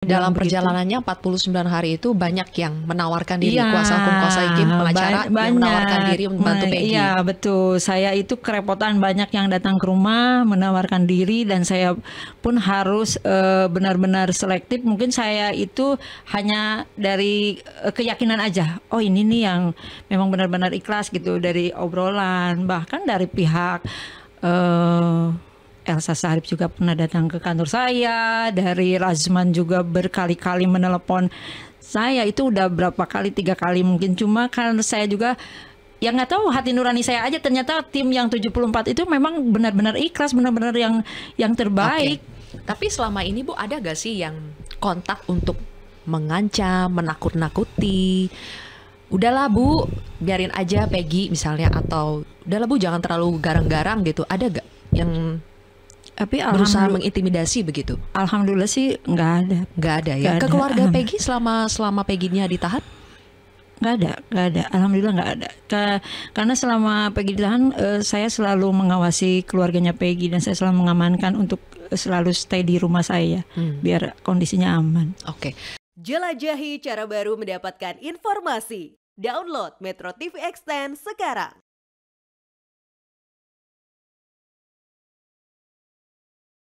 dalam perjalanannya 49 hari itu banyak yang menawarkan diri ya, kuasa hukum kuasa hukum pengacara yang menawarkan diri membantu Peggy. Iya betul. Saya itu kerepotan banyak yang datang ke rumah menawarkan diri dan saya pun harus eh, benar-benar uh, selektif. Mungkin saya itu hanya dari uh, keyakinan aja. Oh ini nih yang memang benar-benar ikhlas gitu dari obrolan bahkan dari pihak uh, Elsa Sarip juga pernah datang ke kantor saya, dari Razman juga berkali-kali menelepon saya itu udah berapa kali tiga kali mungkin cuma kan saya juga yang nggak tahu hati nurani saya aja ternyata tim yang 74 itu memang benar-benar ikhlas benar-benar yang yang terbaik. Okay. Tapi selama ini Bu ada gak sih yang kontak untuk mengancam, menakut-nakuti? Udahlah Bu, biarin aja Peggy misalnya atau udahlah Bu jangan terlalu garang-garang gitu. Ada gak yang tapi berusaha mengintimidasi begitu. Alhamdulillah sih nggak ada. Nggak ada ya. Ke keluarga Peggy selama selama peggy ditahan? nggak ada nggak ada alhamdulillah nggak ada karena selama Peggy ditahan uh, saya selalu mengawasi keluarganya Peggy dan saya selalu mengamankan untuk selalu stay di rumah saya hmm. biar kondisinya aman oke okay. jelajahi cara baru mendapatkan informasi download Metro TV Extend sekarang